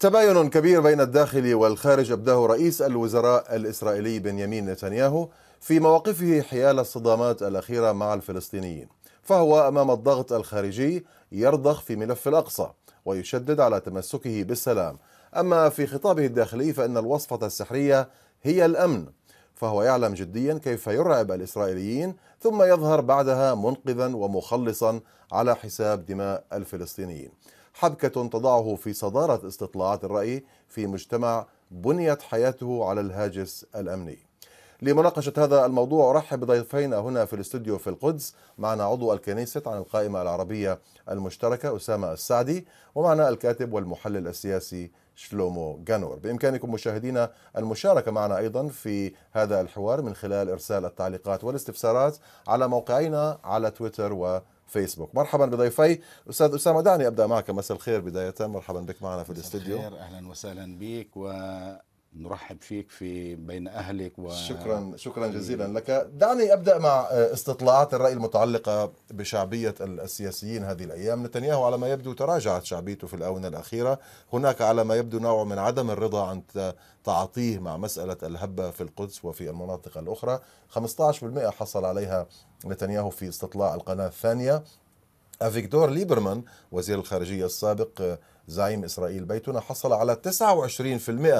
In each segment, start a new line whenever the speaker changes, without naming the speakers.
تباين كبير بين الداخل والخارج أبداه رئيس الوزراء الإسرائيلي بنيامين نتنياهو في مواقفه حيال الصدامات الأخيرة مع الفلسطينيين فهو أمام الضغط الخارجي يرضخ في ملف الأقصى ويشدد على تمسكه بالسلام أما في خطابه الداخلي فإن الوصفة السحرية هي الأمن فهو يعلم جديا كيف يرعب الإسرائيليين ثم يظهر بعدها منقذا ومخلصا على حساب دماء الفلسطينيين حبكة تضعه في صدارة استطلاعات الرأي في مجتمع بنيت حياته على الهاجس الأمني لمناقشة هذا الموضوع أرحب بضيفينا هنا في الاستوديو في القدس معنا عضو الكنيسة عن القائمة العربية المشتركة أسامة السعدي ومعنا الكاتب والمحلل السياسي شلومو جانور بإمكانكم مشاهدينا المشاركة معنا أيضا في هذا الحوار من خلال إرسال التعليقات والاستفسارات على موقعينا على تويتر و فيسبوك مرحبا بضيفي استاذ اسامه دعني ابدا معك مساء الخير بدايه مرحبا بك معنا في الاستديو اهلا
وسهلا بك و نرحب فيك في بين اهلك و... شكرا
شكرا جزيلا لك دعني ابدا مع آه، استطلاعات الراي المتعلقه بشعبيه السياسيين هذه الايام نتنياهو على ما يبدو تراجعت شعبيته في الاونه الاخيره هناك على ما يبدو نوع من عدم الرضا عن تعاطيه مع مساله الهبه في القدس وفي المناطق الاخرى 15% حصل عليها نتنياهو في استطلاع القناة الثانية أفيكتور ليبرمان وزير الخارجية السابق زعيم إسرائيل بيتنا حصل على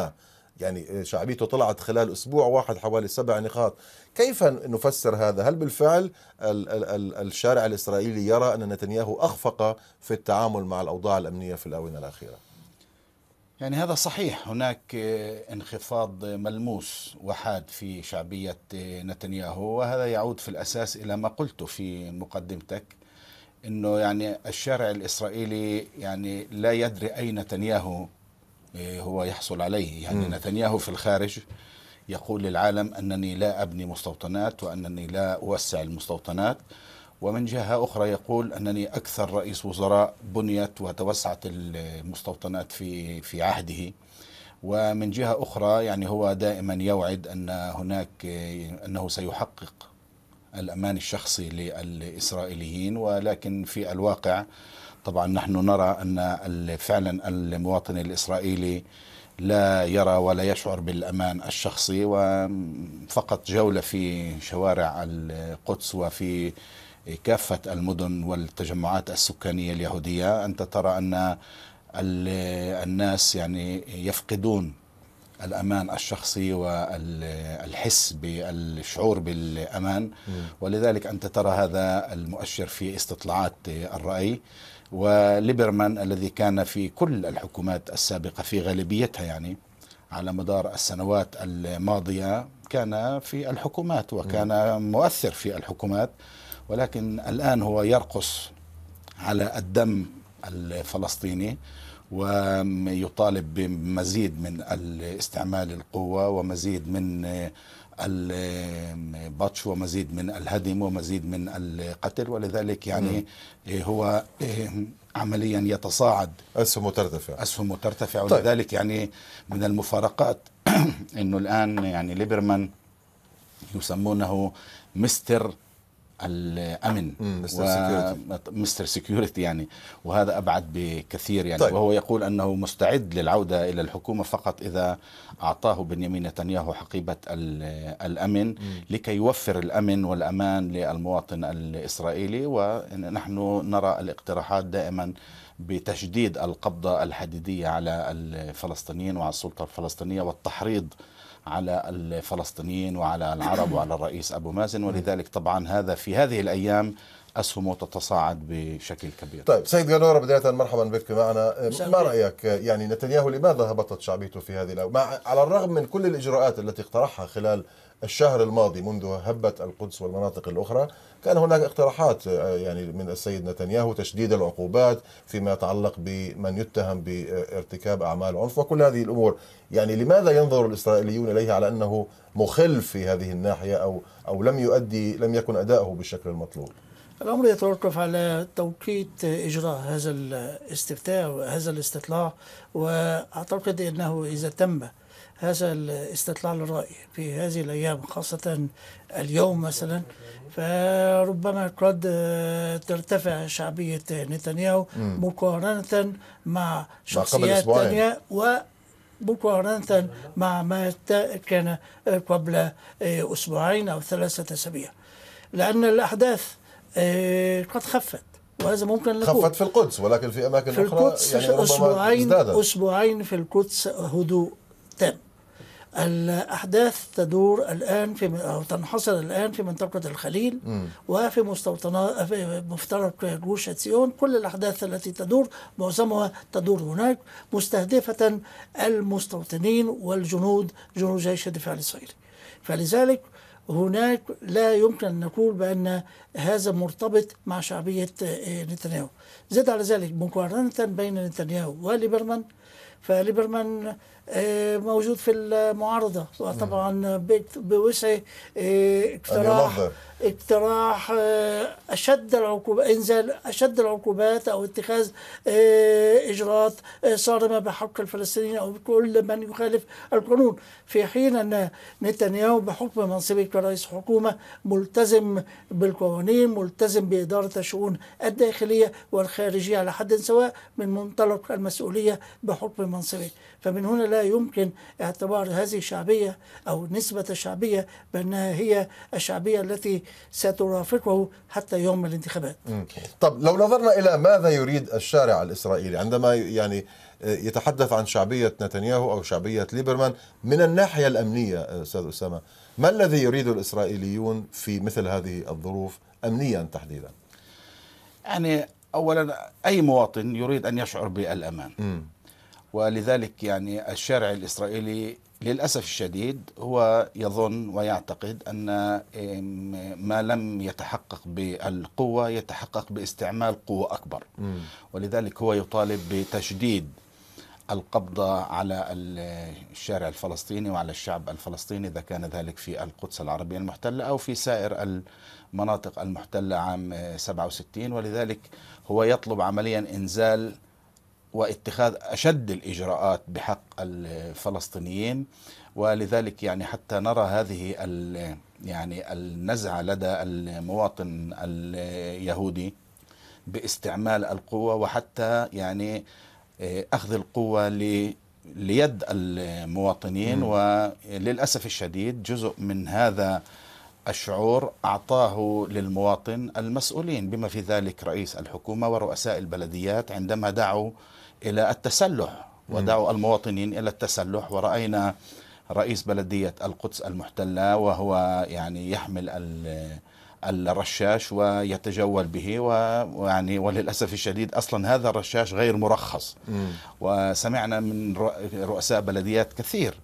29% يعني شعبيته طلعت خلال اسبوع واحد حوالي سبع نقاط كيف نفسر هذا هل بالفعل ال ال ال الشارع الاسرائيلي يرى ان نتنياهو اخفق في التعامل مع الاوضاع الامنيه في الاونه الاخيره
يعني هذا صحيح هناك انخفاض ملموس وحاد في شعبية نتنياهو وهذا يعود في الأساس إلى ما قلته في مقدمتك أنه يعني الشارع الإسرائيلي يعني لا يدري أي نتنياهو إيه، هو يحصل عليه يعني م. نتنياهو في الخارج يقول للعالم أنني لا أبني مستوطنات وأنني لا أوسع المستوطنات ومن جهة أخرى يقول أنني أكثر رئيس وزراء بنيت وتوسعت المستوطنات في في عهده ومن جهة أخرى يعني هو دائما يوعد أن هناك أنه سيحقق الأمان الشخصي للإسرائيليين ولكن في الواقع طبعا نحن نرى أن فعلا المواطن الإسرائيلي لا يرى ولا يشعر بالأمان الشخصي وفقط جولة في شوارع القدس وفي كافة المدن والتجمعات السكانية اليهودية أنت ترى أن الناس يعني يفقدون الأمان الشخصي والحس بالشعور بالأمان ولذلك أنت ترى هذا المؤشر في استطلاعات الرأي وليبرمان الذي كان في كل الحكومات السابقة في غالبيتها يعني على مدار السنوات الماضية كان في الحكومات وكان مؤثر في الحكومات ولكن الآن هو يرقص على الدم الفلسطيني ويطالب بمزيد من استعمال القوة ومزيد من البطش ومزيد من الهدم ومزيد من القتل ولذلك يعني هو عمليا يتصاعد أسهمه ترتفع أسهمه ترتفع طيب. ولذلك يعني من المفارقات أنه الآن يعني ليبرمان يسمونه مستر الامن مستر سكيورتي مستر سكيورتي يعني وهذا ابعد بكثير يعني طيب. وهو يقول انه مستعد للعوده الى الحكومه فقط اذا اعطاه بنيامين نتنياهو حقيبه الامن م. لكي يوفر الامن والامان للمواطن الاسرائيلي ونحن نرى الاقتراحات دائما بتشديد القبضه الحديديه على الفلسطينيين وعلى السلطه الفلسطينيه والتحريض على الفلسطينيين وعلى العرب وعلى الرئيس أبو مازن ولذلك طبعا هذا في هذه الأيام أسهمه تتصاعد بشكل كبير
طيب سيد جنورة بداية مرحبا بك معنا ما رأيك يعني نتنياهو لماذا هبطت شعبيته في هذه الأيام على الرغم من كل الإجراءات التي اقترحها خلال الشهر الماضي منذ هبت القدس والمناطق الأخرى كان هناك اقتراحات آه، يعني من السيد نتنياهو تشديد العقوبات فيما يتعلق بمن يتهم بارتكاب أعمال عنف وكل هذه الأمور يعني لماذا ينظر الإسرائيليون إليه على أنه مخل في هذه الناحية أو أو لم يؤدي لم يكن أداؤه بالشكل المطلوب
الأمر يتوقف على توقيت إجراء هذا الاستفتاء وهذا الاستطلاع وأعتقد أنه إذا تم هذا الاستطلاع للرأي في هذه الأيام خاصة اليوم مثلا فربما قد ترتفع شعبية نتنياهو مقارنة مع شخصيات ثانية و مقارنة مع ما كان قبل أسبوعين أو ثلاثة أسابيع لأن الأحداث آه، قد خفت وهذا ممكن
لكم. خفت في القدس ولكن في أماكن في أخرى القدس يعني أسبوعين,
أسبوعين في القدس هدوء تام الأحداث تدور الآن في أو تنحصر الآن في منطقة الخليل م. وفي مستوطنات في مفترق جيوش سيون كل الأحداث التي تدور معظمها تدور هناك مستهدفة المستوطنين والجنود جنود جيش الدفاع الإسرائيلي فلذلك هناك لا يمكن أن نقول بأن هذا مرتبط مع شعبية آه، نتنياهو زد على ذلك مقارنة بين نتنياهو وليبرمان فليبرمان آه، موجود في المعارضه وطبعا نعم. بوسع آه، اقتراح اقتراح آه، اشد العقوبات انزال اشد العقوبات او اتخاذ اجراءات صارمه بحق الفلسطينيين او كل من يخالف القانون في حين ان نتنياهو بحكم منصبه كرئيس حكومه ملتزم بالقوانين ملتزم باداره الشؤون الداخليه والخارجيه على حد سواء من منطلق المسؤوليه بحكم منصبه فمن هنا لا يمكن اعتبار هذه الشعبية أو نسبة الشعبية بأنها هي الشعبية التي سترافقه حتى يوم الانتخابات
طب لو نظرنا إلى ماذا يريد الشارع الإسرائيلي عندما يعني آه، يتحدث عن شعبية نتنياهو أو شعبية ليبرمان من الناحية الأمنية آه، أستاذ أسامة ما الذي يريده الإسرائيليون في مثل هذه الظروف أمنيا تحديدا يعني أولا أي مواطن يريد أن يشعر بالأمان م.
ولذلك يعني الشارع الإسرائيلي للأسف الشديد هو يظن ويعتقد أن ما لم يتحقق بالقوة يتحقق باستعمال قوة أكبر ولذلك هو يطالب بتشديد القبضة على الشارع الفلسطيني وعلى الشعب الفلسطيني إذا كان ذلك في القدس العربية المحتلة أو في سائر المناطق المحتلة عام 67 ولذلك هو يطلب عمليا إنزال واتخاذ أشد الإجراءات بحق الفلسطينيين ولذلك يعني حتى نرى هذه يعني النزعة لدى المواطن اليهودي باستعمال القوة وحتى يعني آه، أخذ القوة ليد المواطنين م. وللأسف الشديد جزء من هذا الشعور أعطاه للمواطن المسؤولين بما في ذلك رئيس الحكومة ورؤساء البلديات عندما دعوا إلى التسلح ودعوا المواطنين إلى التسلح ورأينا رئيس بلدية القدس المحتلة وهو يعني يحمل الرشاش ويتجول به ويعني وللاسف الشديد اصلا هذا الرشاش غير مرخص وسمعنا من رؤساء بلديات كثير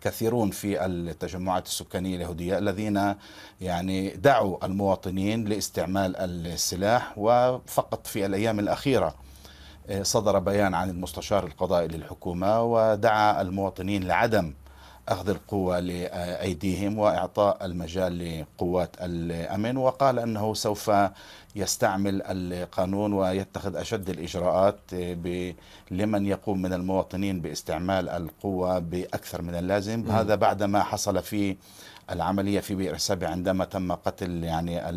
كثيرون في التجمعات السكانيه اليهوديه الذين يعني دعوا المواطنين لاستعمال السلاح وفقط في الايام الاخيره صدر بيان عن المستشار القضائي للحكومة ودعا المواطنين لعدم أخذ القوة لأيديهم وإعطاء المجال لقوات الأمن وقال أنه سوف يستعمل القانون ويتخذ أشد الإجراءات لمن يقوم من المواطنين باستعمال القوة بأكثر من اللازم م. هذا بعدما حصل في العملية في بئر السبع عندما تم قتل يعني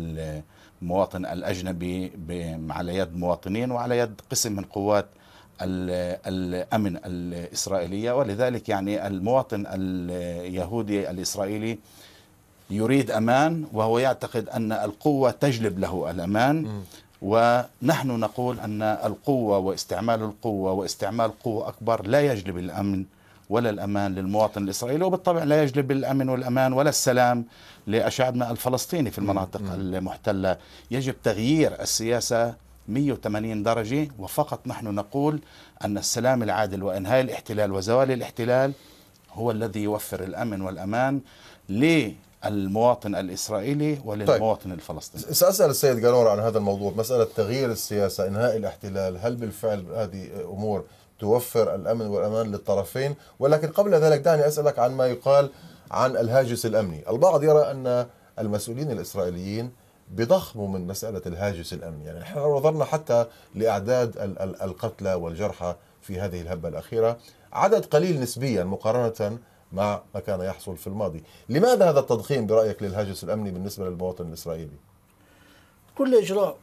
المواطن الأجنبي على يد مواطنين وعلى يد قسم من قوات الأمن الإسرائيلية ولذلك يعني المواطن اليهودي الإسرائيلي يريد أمان وهو يعتقد أن القوة تجلب له الأمان ونحن نقول أن القوة واستعمال القوة واستعمال قوة أكبر لا يجلب الأمن ولا الأمان للمواطن الإسرائيلي وبالطبع لا يجلب الأمن والأمان ولا السلام لشعبنا الفلسطيني في المناطق المحتلة يجب تغيير السياسة 180 درجة وفقط نحن نقول أن السلام العادل وإنهاء الاحتلال وزوال الاحتلال هو الذي يوفر الأمن والأمان للمواطن الإسرائيلي وللمواطن طيب. الفلسطيني
سأسأل السيد جانور عن هذا الموضوع مسألة تغيير السياسة إنهاء الاحتلال هل بالفعل هذه أمور توفر الامن والامان للطرفين ولكن قبل ذلك دعني اسالك عن ما يقال عن الهاجس الامني البعض يرى ان المسؤولين الاسرائيليين بضخموا من مساله الهاجس الامني يعني نحن نظرنا حتى لاعداد القتلى والجرحى في هذه الهبه الاخيره عدد قليل نسبيا مقارنه مع ما كان يحصل في الماضي لماذا هذا التضخيم برايك للهاجس الامني بالنسبه للمواطن الاسرائيلي
كل اجراء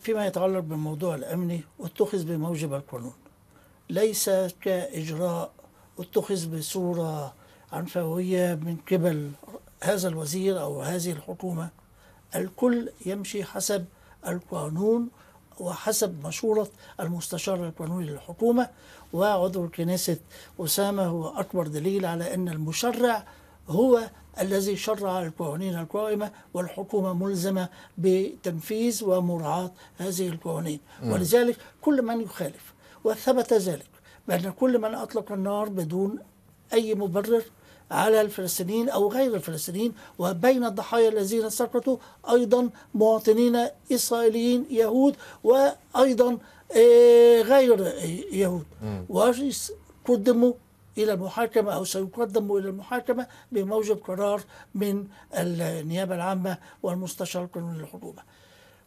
فيما يتعلق بالموضوع الأمني اتخذ بموجب القانون ليس كإجراء اتخذ بصورة عنفوية من قبل هذا الوزير أو هذه الحكومة الكل يمشي حسب القانون وحسب مشورة المستشار القانوني للحكومة وعضو الكنيسة أسامة هو أكبر دليل على أن المشرع هو الذي شرع القوانين القائمة والحكومة ملزمة بتنفيذ ومراعاة هذه القوانين ولذلك كل من يخالف وثبت ذلك بأن كل من أطلق النار بدون أي مبرر على الفلسطينيين أو غير الفلسطينيين وبين الضحايا الذين سقطوا أيضا مواطنين إسرائيليين يهود وأيضا إيه، غير يهود وقدموا إلى المحاكمة أو سيقدم إلى المحاكمة بموجب قرار من النيابة العامة والمستشار القانوني للحكومة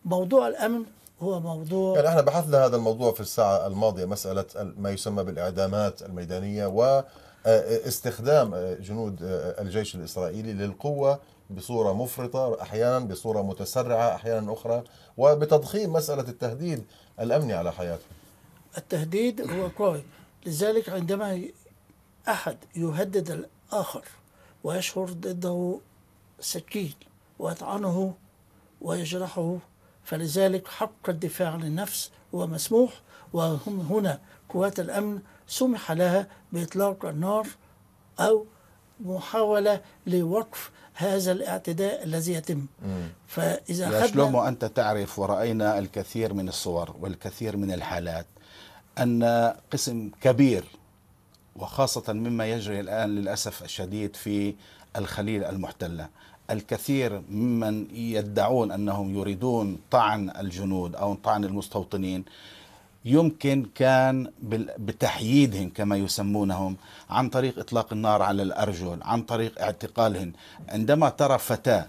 موضوع الأمن
هو موضوع يعني احنا بحثنا هذا الموضوع في الساعة الماضية مسألة ما يسمى بالإعدامات الميدانية و آه، استخدام آه، جنود آه، الجيش الإسرائيلي للقوة بصورة مفرطة أحيانا بصورة متسرعة أحيانا أخرى وبتضخيم مسألة التهديد الأمني على حياتهم التهديد هو قائم لذلك عندما أحد يهدد الآخر ويشهر
ضده سكين ويطعنه ويجرحه فلذلك حق الدفاع عن النفس هو مسموح وهم هنا قوات الأمن سمح لها بإطلاق النار أو محاولة لوقف هذا الاعتداء الذي يتم
مم. فإذا خدنا أنت تعرف ورأينا الكثير من الصور والكثير من الحالات أن قسم كبير وخاصة مما يجري الآن للأسف الشديد في الخليل المحتلة الكثير ممن يدعون أنهم يريدون طعن الجنود أو طعن المستوطنين يمكن كان بتحييدهم كما يسمونهم عن طريق إطلاق النار على الأرجل عن طريق اعتقالهم عندما ترى فتاة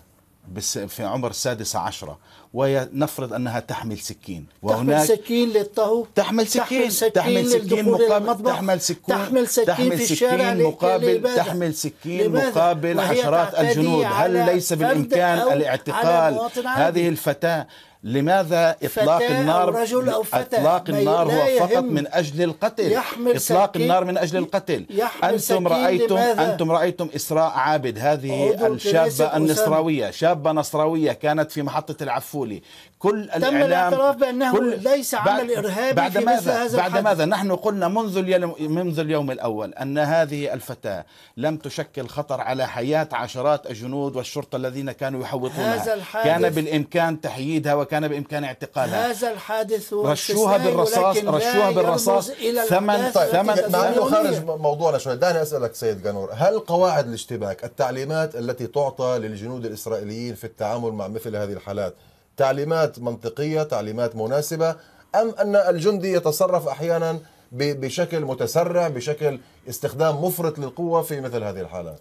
في عمر السادسة عشرة ونفرض أنها تحمل سكين وهناك تحمل
سكين للطهو تحمل سكين تحمل سكين مقابل
تحمل سكين تحمل سكين, تحمل في الشارع مقابل تحمل سكين مقابل عشرات الجنود هل ليس بالإمكان الاعتقال هذه الفتاة لماذا اطلاق النار أو رجل أو فتى اطلاق النار هو فقط من اجل القتل يحمل اطلاق النار من اجل القتل يحمل انتم رايتم لماذا؟ انتم رايتم اسراء عابد هذه الشابه النصراويه شابه نصراويه كانت في محطه العفولي كل تم الاعلام الاعتراف بانه كل ليس عمل ارهابي بعد في ماذا مثل هذا بعد ماذا نحن قلنا منذ اليوم منذ اليوم الاول ان هذه الفتاه لم تشكل خطر على حياه عشرات الجنود والشرطه الذين كانوا يحوطونها هذا الحادث كان بالامكان تحييدها وكان كان بإمكانه
اعتقالها
هذا الحادث رشوها بالرصاص رشوها بالرصاص ثمن طيب، ثمن ثمن انه خارج
موضوعنا شوي دعني أسألك سيد جنور هل قواعد الاشتباك التعليمات التي تعطى للجنود الإسرائيليين في التعامل مع مثل هذه الحالات تعليمات منطقية تعليمات مناسبة أم أن الجندي يتصرف أحيانا بشكل متسرع بشكل استخدام مفرط للقوة في مثل هذه الحالات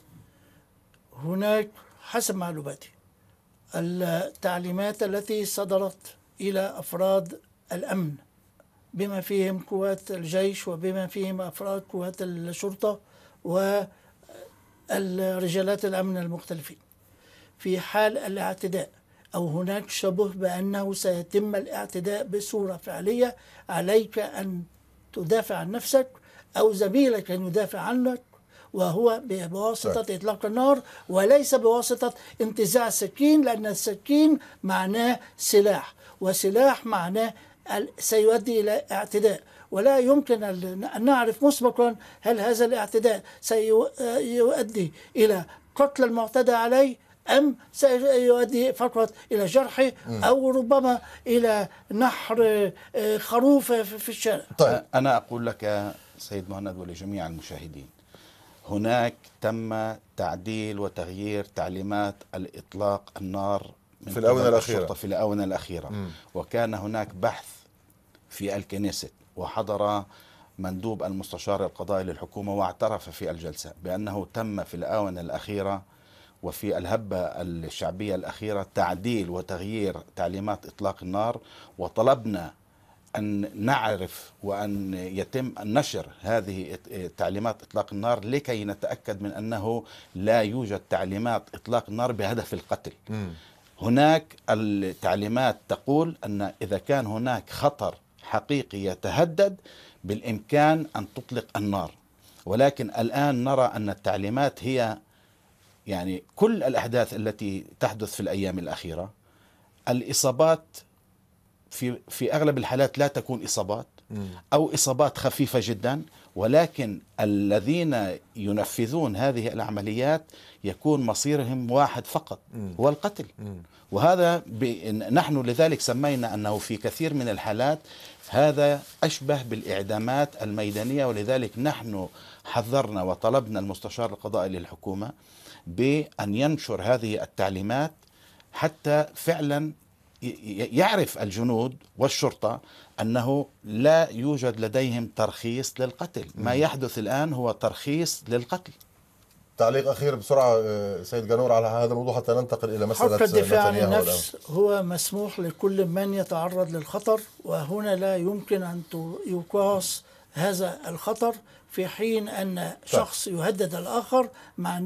هناك حسب معلوماتي التعليمات التي صدرت إلى أفراد الأمن بما فيهم قوات الجيش وبما فيهم أفراد قوات الشرطة والرجالات الأمن المختلفين في حال الاعتداء أو هناك شبه بأنه سيتم الاعتداء بصورة فعلية عليك أن تدافع عن نفسك أو زميلك أن يدافع عنك وهو بواسطة طيب. إطلاق النار وليس بواسطة انتزاع السكين لأن السكين معناه سلاح وسلاح معناه سيؤدي إلى اعتداء ولا يمكن أن نعرف مسبقا هل هذا الاعتداء سيؤدي إلى قتل المعتدى عليه أم سيؤدي فقط إلى جرحه أو ربما إلى نحر آه، خروف في الشارع
طيب. أنا أقول لك سيد مهند ولجميع المشاهدين هناك تم تعديل وتغيير تعليمات الإطلاق النار من في الآونة الأخيرة في الآونة الأخيرة مم. وكان هناك بحث في الكنيست وحضر مندوب المستشار القضائي للحكومة واعترف في الجلسة بأنه تم في الآونة الأخيرة وفي الهبة الشعبية الأخيرة تعديل وتغيير تعليمات إطلاق النار وطلبنا أن نعرف وأن يتم نشر هذه تعليمات إطلاق النار لكي نتأكد من أنه لا يوجد تعليمات إطلاق النار بهدف القتل هناك التعليمات تقول أن إذا كان هناك خطر حقيقي يتهدد بالإمكان أن تطلق النار ولكن الآن نرى أن التعليمات هي يعني كل الأحداث التي تحدث في الأيام الأخيرة الإصابات في في اغلب الحالات لا تكون اصابات او اصابات خفيفه جدا ولكن الذين ينفذون هذه العمليات يكون مصيرهم واحد فقط هو القتل وهذا نحن لذلك سمينا انه في كثير من الحالات هذا اشبه بالاعدامات الميدانيه ولذلك نحن حذرنا وطلبنا المستشار القضائي للحكومه بان ينشر هذه التعليمات حتى فعلا يعرف الجنود والشرطه انه لا يوجد لديهم ترخيص للقتل، ما يحدث
الان هو ترخيص للقتل. تعليق اخير بسرعه آه، سيد جنور على هذا الموضوع حتى ننتقل الى مساله حق الدفاع عن النفس
هو مسموح لكل من يتعرض للخطر وهنا لا يمكن ان يقاس هذا الخطر في حين ان طيب. شخص يهدد الاخر مع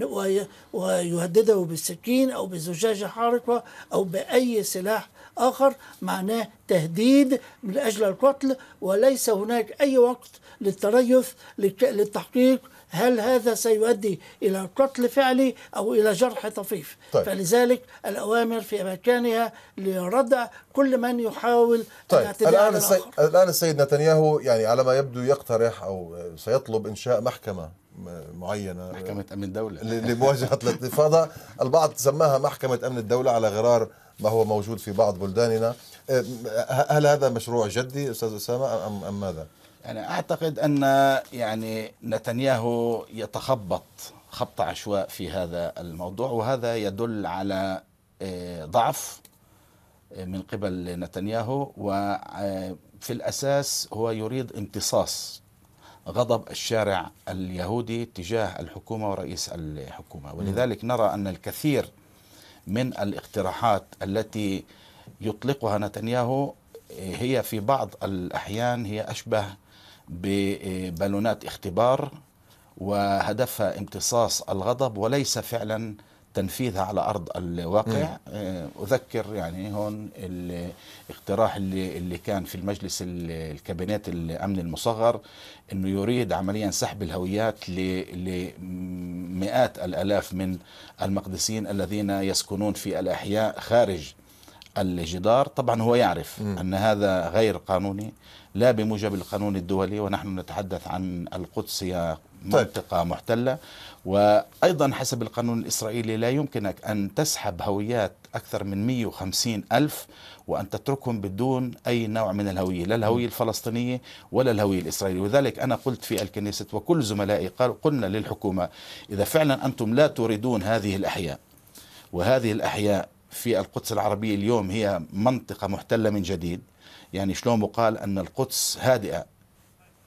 ويهدده بالسكين او بزجاجه حارقه او باي سلاح آخر معناه تهديد من أجل القتل وليس هناك أي وقت للتريث للتحقيق هل هذا سيؤدي إلى قتل فعلي أو إلى جرح طفيف طيب. فلذلك الأوامر في مكانها لردع كل من يحاول
طيب. الاعتداء الآن, على السي... الآن السيد نتنياهو يعني على ما يبدو يقترح أو سيطلب إنشاء محكمة معينه محكمه امن الدوله لمواجهه الانتفاضه البعض سماها محكمه امن الدوله على غرار ما هو موجود في بعض بلداننا آه، هل هذا مشروع جدي استاذ اسامه ام ام ماذا؟
انا يعني اعتقد ان يعني نتنياهو يتخبط خبط عشواء في هذا الموضوع وهذا يدل على آه، ضعف آه، من قبل نتنياهو وفي الاساس هو يريد امتصاص غضب الشارع اليهودي تجاه الحكومه ورئيس الحكومه ولذلك نرى ان الكثير من الاقتراحات التي يطلقها نتنياهو هي في بعض الأحيان هي أشبه ببالونات اختبار وهدفها امتصاص الغضب وليس فعلا تنفيذها على ارض الواقع آه، اذكر يعني هون الاقتراح اللي اللي كان في المجلس الكابينات الامن المصغر انه يريد عمليا سحب الهويات لمئات الالاف من المقدسيين الذين يسكنون في الاحياء خارج الجدار طبعا هو يعرف م. أن هذا غير قانوني لا بموجب القانون الدولي ونحن نتحدث عن القدس يا منطقة طيب. محتلة وأيضا حسب القانون الإسرائيلي لا يمكنك أن تسحب هويات أكثر من 150 ألف وأن تتركهم بدون أي نوع من الهوية لا الهوية الفلسطينية ولا الهوية الإسرائيلية وذلك أنا قلت في الكنيسة وكل زملائي قال قلنا للحكومة إذا فعلا أنتم لا تريدون هذه الأحياء وهذه الأحياء في القدس العربية اليوم هي منطقة محتلة من جديد يعني شلومو قال أن القدس هادئة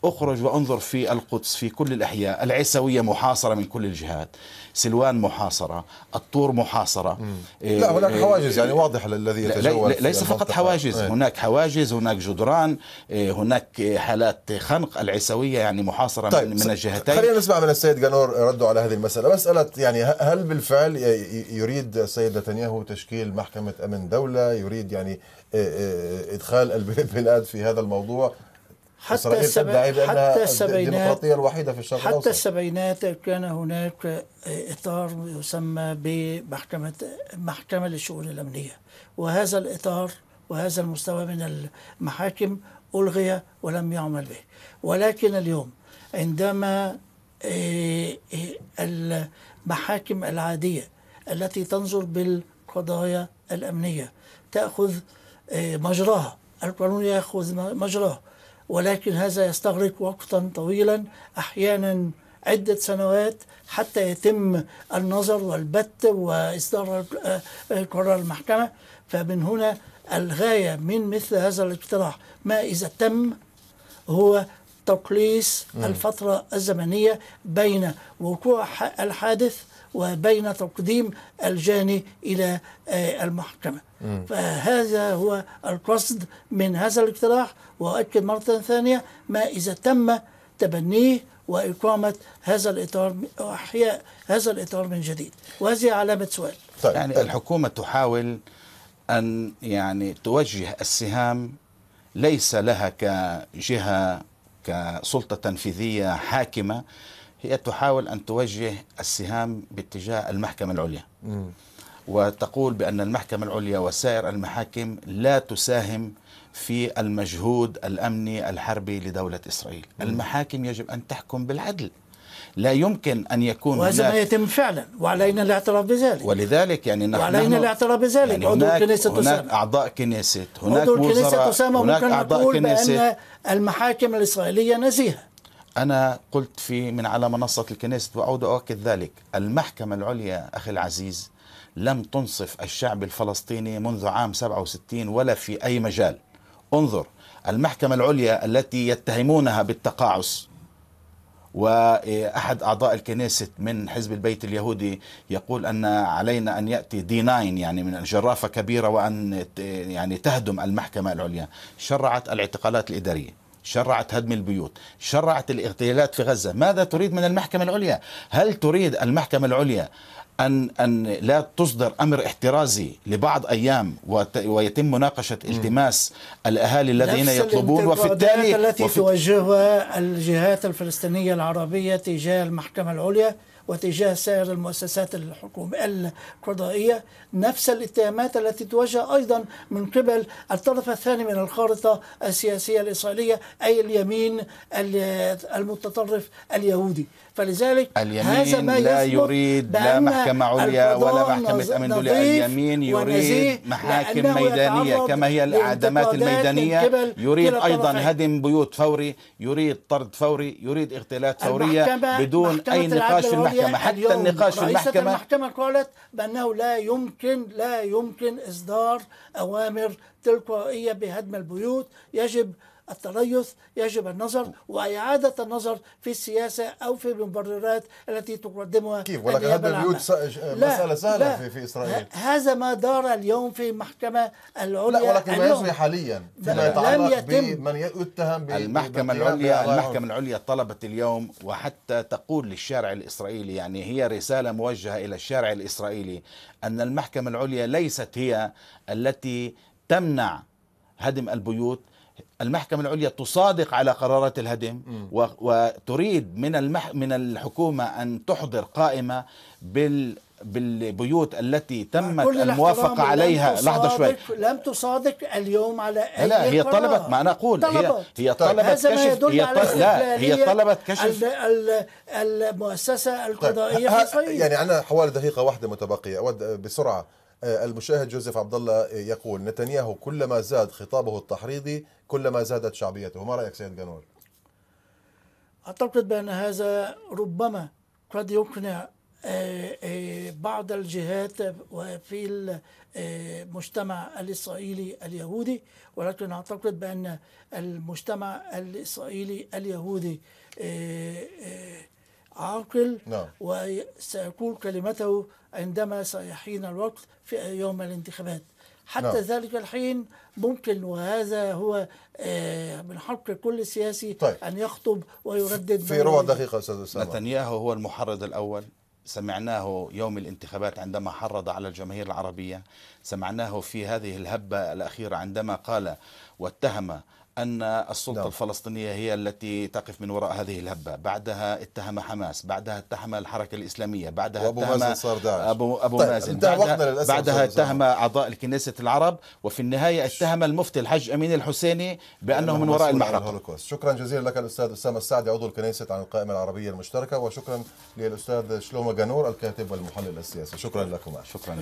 اخرج وانظر في القدس في كل الاحياء، العيسويه محاصره من كل الجهات، سلوان محاصره، الطور محاصره إيه، لا هناك إيه، حواجز يعني إيه، واضحه
للذي يتجول ليس فقط حواجز، إيه؟ هناك
حواجز، هناك جدران، هناك حالات خنق، العيسويه يعني محاصره طيب من, من الجهتين خلينا
نسمع من السيد جانور رده على هذه المساله، مساله يعني هل بالفعل يريد السيد نتنياهو تشكيل محكمه امن دوله، يريد يعني ادخال البلاد في هذا الموضوع حتى السبعينات حتى السبعينات الوحيدة في الشرق حتى الأوسط.
السبعينات كان هناك إطار يسمى بمحكمة محكمة للشؤون الأمنية وهذا الإطار وهذا المستوى من المحاكم ألغي ولم يعمل به ولكن اليوم عندما إيه، المحاكم العادية التي تنظر بالقضايا الأمنية تأخذ إيه، مجراها القانون يأخذ مجراه ولكن هذا يستغرق وقتا طويلا أحيانا عدة سنوات حتى يتم النظر والبت وإصدار قرار المحكمة فمن هنا الغاية من مثل هذا الاقتراح ما إذا تم هو تقليص الفترة الزمنية بين وقوع الحادث وبين تقديم الجاني إلى آه، المحكمة م. فهذا هو القصد من هذا الاقتراح وأؤكد مرة ثانية ما إذا تم تبنيه وإقامة هذا الإطار وإحياء هذا الإطار من جديد وهذه علامة سؤال
طيب. يعني طيب. الحكومة تحاول أن يعني توجه السهام ليس لها كجهة كسلطة تنفيذية حاكمة هي تحاول أن توجه السهام باتجاه المحكمة العليا م. وتقول بأن المحكمة العليا وسائر المحاكم لا تساهم في المجهود الأمني الحربي لدولة إسرائيل م. المحاكم يجب أن تحكم بالعدل لا يمكن ان يكون وهذا ما يتم فعلا وعلينا الاعتراف بذلك ولذلك يعني نحن وعلينا الاعتراف بذلك يعني عضو الكنيسه تسامى هناك اعضاء كنيسه هناك عضو الكنيسه تسامى ممكن نقول بان
المحاكم الاسرائيليه نزيهه
أنا قلت في من على منصة الكنيست وأعود أؤكد ذلك المحكمة العليا أخي العزيز لم تنصف الشعب الفلسطيني منذ عام 67 ولا في أي مجال انظر المحكمة العليا التي يتهمونها بالتقاعس وأحد أعضاء الكنيست من حزب البيت اليهودي يقول أن علينا أن يأتي دي ناين يعني من جرافة كبيرة وأن يعني تهدم المحكمة العليا شرعت الاعتقالات الإدارية شرعت هدم البيوت شرعت الاغتيالات في غزة ماذا تريد من المحكمة العليا هل تريد المحكمة العليا أن, أن لا تصدر أمر احترازي لبعض أيام ويتم مناقشة التماس الأهالي الذين يطلبون وفي التالي التي وفي...
توجهها الجهات الفلسطينية العربية تجاه المحكمة العليا وتجاه سائر المؤسسات الحكومية القضائية نفس الاتهامات التي توجه أيضا من قبل الطرف الثاني من الخارطة السياسية الإسرائيلية أي اليمين المتطرف اليهودي فلذلك هذا ما لا يريد لا محكمة عليا ولا محكمة أمن دولية اليمين يريد محاكم ميدانية كما هي الأعدامات
الميدانية يريد أيضا هدم بيوت فوري يريد طرد فوري يريد اغتيالات فورية بدون أي نقاش في المحكمة حتى النقاش في المحكمة
المحكمة قالت بأنه لا يمكن لا يمكن إصدار أوامر تلقائية بهدم البيوت يجب التريث يجب النظر وإعادة النظر في السياسة أو في المبررات التي تقدمها كيف ولكن هذا البيوت مسألة سهلة لا في, في إسرائيل هذا ما دار اليوم في المحكمة العليا لا ولكن ما يجري
حاليا فيما يتعلق بمن يتهم المحكمة العليا المحكمة
العليا طلبت اليوم وحتى تقول للشارع الإسرائيلي يعني هي رسالة موجهة إلى الشارع الإسرائيلي أن المحكمة العليا ليست هي التي تمنع هدم البيوت المحكمة العليا تصادق على قرارات الهدم وتريد من المح من الحكومة أن تحضر قائمة بال بالبيوت التي تمت الموافقة عليها لحظة شوي
لم تصادق اليوم على أي لا هي
قرار. طلبت ما أنا أقول طلبت. هي هي طلبت هذا كشف ما يدل هي على لا هي طلبت كشف
المؤسسة طيب، القضائية طيب. في يعني عندنا
حوالي دقيقة واحدة متبقية أود بسرعة آه، المشاهد جوزيف عبد الله آه، يقول نتنياهو كلما زاد خطابه التحريضي كلما زادت شعبيته ما رايك سيد جنور
اعتقد بان هذا ربما قد يقنع آه، بعض الجهات وفي المجتمع الإسرائيلي اليهودي ولكن أعتقد بأن المجتمع الإسرائيلي اليهودي عاقل نعم. وسيقول كلمته عندما سيحين الوقت في يوم الانتخابات حتى نعم. ذلك الحين ممكن وهذا هو آه، من حق كل سياسي طيب. أن يخطب ويردد في ربع دقيقة أستاذ أسامة
نتنياهو هو المحرض الأول سمعناه يوم الانتخابات عندما حرض على الجماهير العربية سمعناه في هذه الهبة الأخيرة عندما قال واتهم أن السلطة ده. نعم. الفلسطينية هي التي تقف من وراء هذه الهبة بعدها اتهم حماس بعدها اتهم الحركة الإسلامية بعدها أبو اتهم مازن صار داعش أبو,
أبو طيب مازن بعدها, بعدها اتهم
أعضاء الكنيسة العرب وفي النهاية اتهم المفتي الحج أمين الحسيني بأنه من وراء المحرقة
شكرا جزيلا لك الأستاذ أسامة السعدي عضو الكنيسة عن القائمة العربية المشتركة وشكرا للأستاذ شلومة جانور الكاتب والمحلل السياسي شكرا لكما شكرا